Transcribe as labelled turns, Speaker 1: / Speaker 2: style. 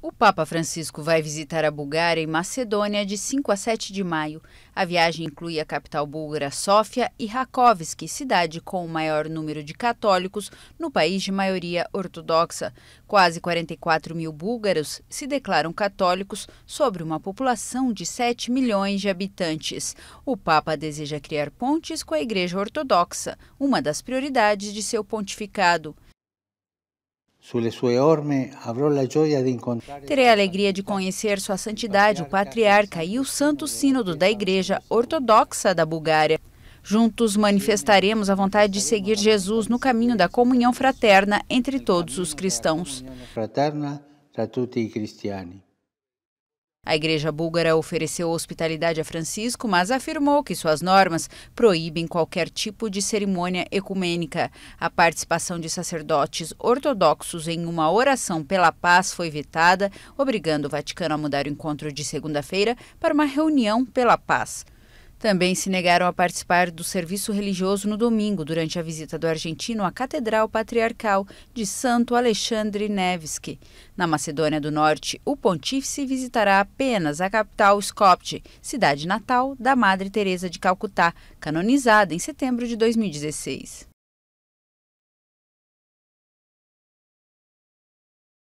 Speaker 1: O Papa Francisco vai visitar a Bulgária e Macedônia de 5 a 7 de maio. A viagem inclui a capital búlgara Sófia e Rakovski, cidade com o maior número de católicos no país de maioria ortodoxa. Quase 44 mil búlgaros se declaram católicos sobre uma população de 7 milhões de habitantes. O Papa deseja criar pontes com a Igreja Ortodoxa, uma das prioridades de seu pontificado. Terei a alegria de conhecer Sua Santidade, o Patriarca, e o Santo Sínodo da Igreja Ortodoxa da Bulgária. Juntos manifestaremos a vontade de seguir Jesus no caminho da comunhão fraterna entre todos os cristãos.
Speaker 2: Fraterna tutti i cristiani.
Speaker 1: A igreja búlgara ofereceu hospitalidade a Francisco, mas afirmou que suas normas proíbem qualquer tipo de cerimônia ecumênica. A participação de sacerdotes ortodoxos em uma oração pela paz foi vetada, obrigando o Vaticano a mudar o encontro de segunda-feira para uma reunião pela paz. Também se negaram a participar do serviço religioso no domingo, durante a visita do argentino à Catedral Patriarcal de Santo Alexandre Nevski. Na Macedônia do Norte, o pontífice visitará apenas a capital Skopje, cidade natal da Madre Teresa de Calcutá, canonizada em setembro de 2016.